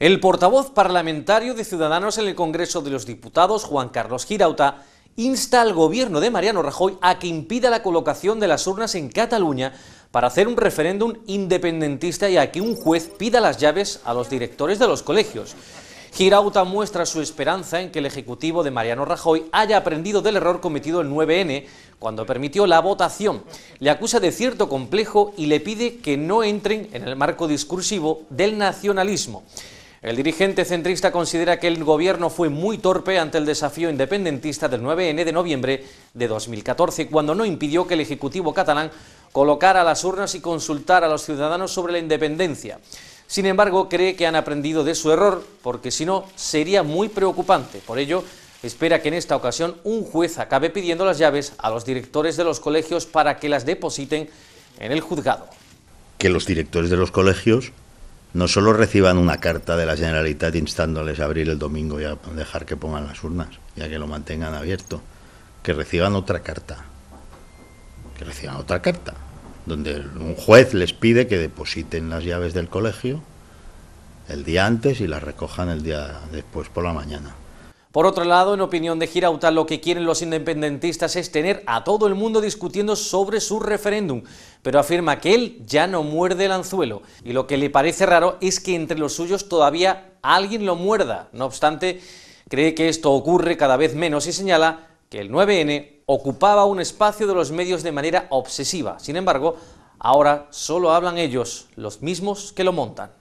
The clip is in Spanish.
El portavoz parlamentario de Ciudadanos en el Congreso de los Diputados, Juan Carlos Girauta, insta al gobierno de Mariano Rajoy a que impida la colocación de las urnas en Cataluña para hacer un referéndum independentista y a que un juez pida las llaves a los directores de los colegios. Girauta muestra su esperanza en que el Ejecutivo de Mariano Rajoy haya aprendido del error cometido el 9N cuando permitió la votación. Le acusa de cierto complejo y le pide que no entren en el marco discursivo del nacionalismo. El dirigente centrista considera que el gobierno fue muy torpe ante el desafío independentista del 9N de noviembre de 2014, cuando no impidió que el Ejecutivo catalán colocara las urnas y consultara a los ciudadanos sobre la independencia. Sin embargo, cree que han aprendido de su error, porque si no, sería muy preocupante. Por ello, espera que en esta ocasión un juez acabe pidiendo las llaves a los directores de los colegios para que las depositen en el juzgado. Que los directores de los colegios no solo reciban una carta de la Generalitat instándoles a abrir el domingo y a dejar que pongan las urnas, ya que lo mantengan abierto, que reciban otra carta, que reciban otra carta, donde un juez les pide que depositen las llaves del colegio el día antes y las recojan el día después por la mañana. Por otro lado, en opinión de Girauta, lo que quieren los independentistas es tener a todo el mundo discutiendo sobre su referéndum, pero afirma que él ya no muerde el anzuelo, y lo que le parece raro es que entre los suyos todavía alguien lo muerda. No obstante, cree que esto ocurre cada vez menos y señala que el 9N ocupaba un espacio de los medios de manera obsesiva. Sin embargo, ahora solo hablan ellos, los mismos que lo montan.